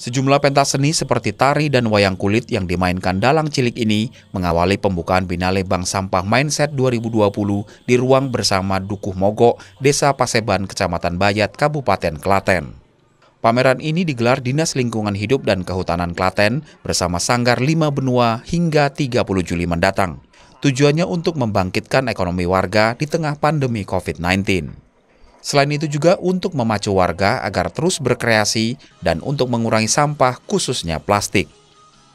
Sejumlah pentas seni seperti tari dan wayang kulit yang dimainkan dalang cilik ini mengawali pembukaan Binale Bank Sampah Mindset 2020 di ruang bersama Dukuh Mogo, Desa Paseban, Kecamatan Bayat, Kabupaten Klaten. Pameran ini digelar Dinas Lingkungan Hidup dan Kehutanan Klaten bersama Sanggar lima Benua hingga 30 Juli mendatang. Tujuannya untuk membangkitkan ekonomi warga di tengah pandemi COVID-19. Selain itu juga untuk memacu warga agar terus berkreasi dan untuk mengurangi sampah khususnya plastik.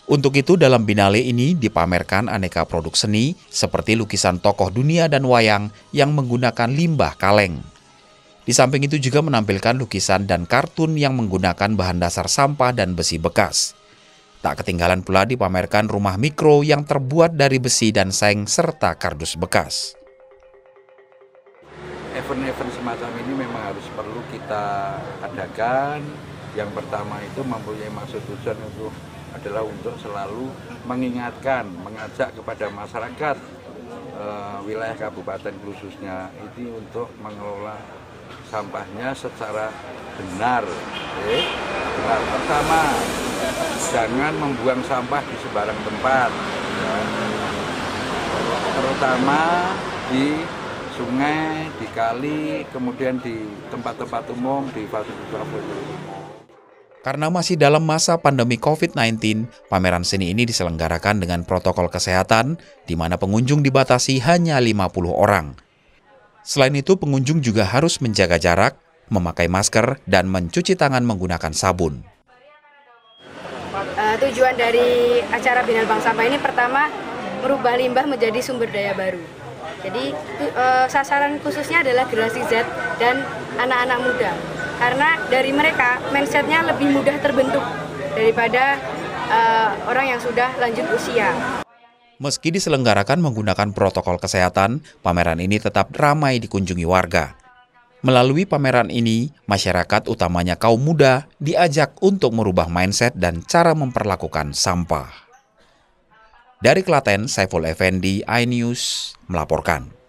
Untuk itu dalam Binale ini dipamerkan aneka produk seni seperti lukisan tokoh dunia dan wayang yang menggunakan limbah kaleng. Di samping itu juga menampilkan lukisan dan kartun yang menggunakan bahan dasar sampah dan besi bekas. Tak ketinggalan pula dipamerkan rumah mikro yang terbuat dari besi dan seng serta kardus bekas event-event semacam ini memang harus perlu kita adakan. Yang pertama itu mempunyai maksud tujuan untuk adalah untuk selalu mengingatkan, mengajak kepada masyarakat e, wilayah kabupaten khususnya ini untuk mengelola sampahnya secara benar. Okay. Benar pertama, jangan membuang sampah di sebarang tempat, ya. terutama di sungai, di kali, kemudian di tempat-tempat umum, di fasilitas umum. Karena masih dalam masa pandemi COVID-19, pameran seni ini diselenggarakan dengan protokol kesehatan, di mana pengunjung dibatasi hanya 50 orang. Selain itu, pengunjung juga harus menjaga jarak, memakai masker, dan mencuci tangan menggunakan sabun. Uh, tujuan dari acara Binal Bang Sampah ini pertama merubah limbah menjadi sumber daya baru. Jadi uh, sasaran khususnya adalah generasi Z dan anak-anak muda. Karena dari mereka mindsetnya lebih mudah terbentuk daripada uh, orang yang sudah lanjut usia. Meski diselenggarakan menggunakan protokol kesehatan, pameran ini tetap ramai dikunjungi warga. Melalui pameran ini, masyarakat utamanya kaum muda diajak untuk merubah mindset dan cara memperlakukan sampah. Dari Klaten, Saiful Effendi, iNews melaporkan.